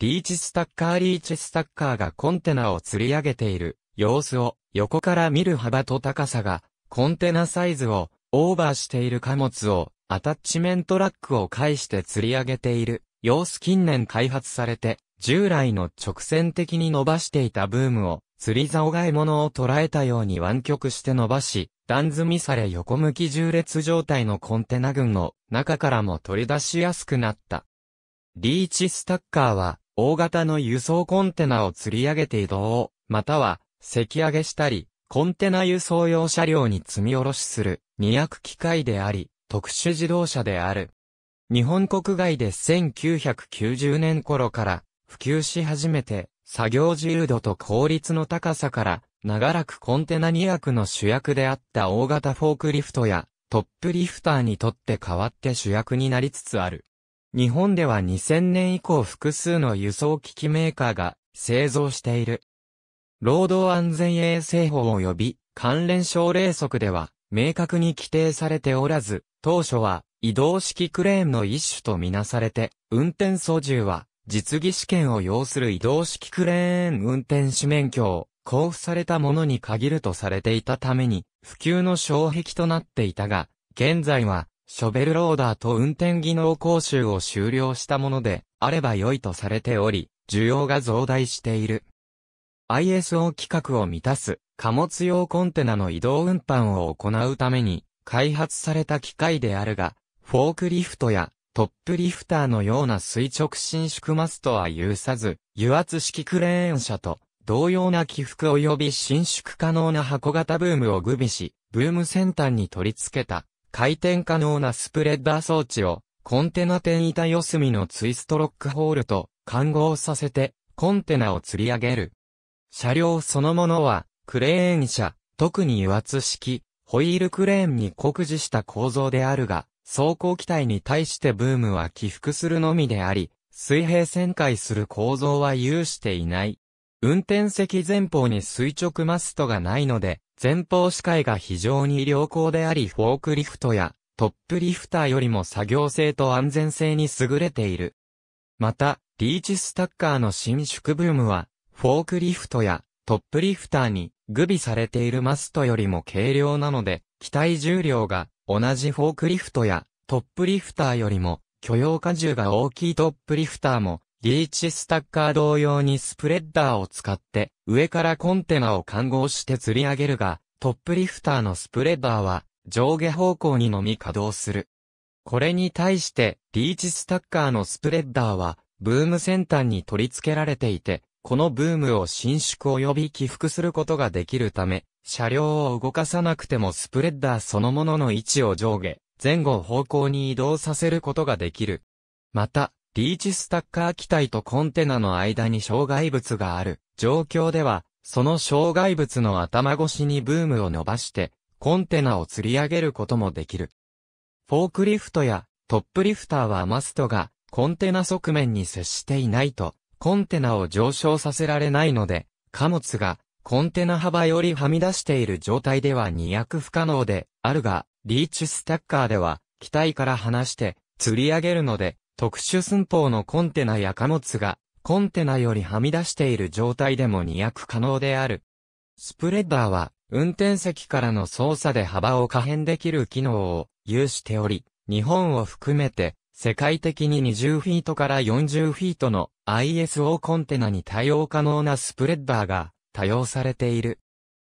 リーチスタッカーリーチスタッカーがコンテナを吊り上げている様子を横から見る幅と高さがコンテナサイズをオーバーしている貨物をアタッチメントラックを介して吊り上げている様子近年開発されて従来の直線的に伸ばしていたブームを釣り竿替え物を捉えたように湾曲して伸ばし、段積みされ横向き重列状態のコンテナ群の中からも取り出しやすくなった。リーチスタッカーは大型の輸送コンテナを釣り上げて移動、または、積上げしたり、コンテナ輸送用車両に積み下ろしする、二役機械であり、特殊自動車である。日本国外で1990年頃から普及し始めて、作業自由度と効率の高さから、長らくコンテナ2役の主役であった大型フォークリフトやトップリフターにとって代わって主役になりつつある。日本では2000年以降複数の輸送機器メーカーが製造している。労働安全衛生法及び関連省令則では明確に規定されておらず、当初は移動式クレーンの一種とみなされて、運転操縦は実技試験を要する移動式クレーン運転士免許を交付されたものに限るとされていたために、普及の障壁となっていたが、現在はショベルローダーと運転技能講習を終了したものであれば良いとされており、需要が増大している。ISO 規格を満たす貨物用コンテナの移動運搬を行うために開発された機械であるが、フォークリフトやトップリフターのような垂直伸縮マスとは有さず、油圧式クレーン車と同様な起伏及び伸縮可能な箱型ブームを具備し、ブーム先端に取り付けた回転可能なスプレッダー装置を、コンテナ点板四隅のツイストロックホールと換合させて、コンテナを吊り上げる。車両そのものは、クレーン車、特に油圧式、ホイールクレーンに酷似した構造であるが、走行機体に対してブームは起伏するのみであり、水平旋回する構造は有していない。運転席前方に垂直マストがないので、前方視界が非常に良好でありフォークリフトやトップリフターよりも作業性と安全性に優れている。また、リーチスタッカーの伸縮ブームは、フォークリフトやトップリフターに具備されているマストよりも軽量なので、機体重量が同じフォークリフトやトップリフターよりも許容荷重が大きいトップリフターもリーチスタッカー同様にスプレッダーを使って、上からコンテナを看合して吊り上げるが、トップリフターのスプレッダーは、上下方向にのみ稼働する。これに対して、リーチスタッカーのスプレッダーは、ブーム先端に取り付けられていて、このブームを伸縮及び起伏することができるため、車両を動かさなくてもスプレッダーそのものの位置を上下、前後方向に移動させることができる。また、リーチスタッカー機体とコンテナの間に障害物がある状況では、その障害物の頭越しにブームを伸ばして、コンテナを吊り上げることもできる。フォークリフトやトップリフターはマストがコンテナ側面に接していないと、コンテナを上昇させられないので、貨物がコンテナ幅よりはみ出している状態では2役不可能であるが、リーチスタッカーでは機体から離して吊り上げるので、特殊寸法のコンテナや貨物が、コンテナよりはみ出している状態でも二役可能である。スプレッダーは、運転席からの操作で幅を可変できる機能を有しており、日本を含めて、世界的に20フィートから40フィートの ISO コンテナに対応可能なスプレッダーが多用されている。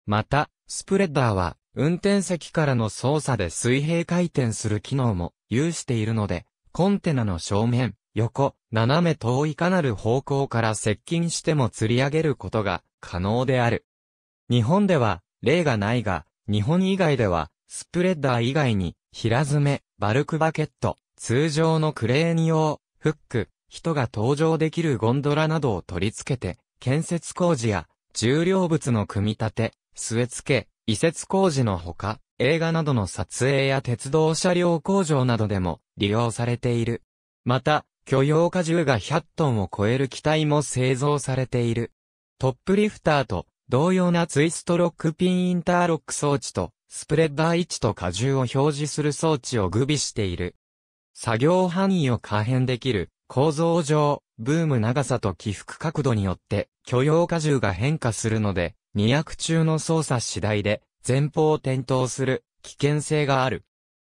また、スプレッダーは運転席からの操作で水平回転する機能も有しているので、コンテナの正面、横、斜め遠いかなる方向から接近しても釣り上げることが可能である。日本では例がないが、日本以外ではスプレッダー以外に平爪、め、バルクバケット、通常のクレーン用、フック、人が搭乗できるゴンドラなどを取り付けて、建設工事や重量物の組み立て、据え付け、移設工事のほか、映画などの撮影や鉄道車両工場などでも利用されている。また、許容荷重が100トンを超える機体も製造されている。トップリフターと同様なツイストロックピンインターロック装置とスプレッダー位置と荷重を表示する装置を具備している。作業範囲を可変できる構造上、ブーム長さと起伏角度によって許容荷重が変化するので、2役中の操作次第で前方を転倒する危険性がある。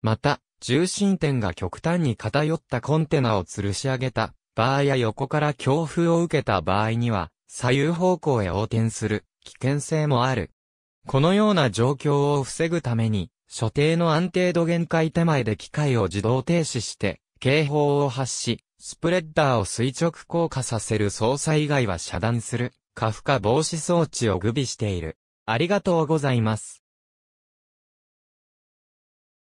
また、重心点が極端に偏ったコンテナを吊るし上げた場合や横から強風を受けた場合には、左右方向へ横転する危険性もある。このような状況を防ぐために、所定の安定度限界手前で機械を自動停止して、警報を発し、スプレッダーを垂直降下させる操作以外は遮断する、過負荷防止装置を具備している。ありがとうございます。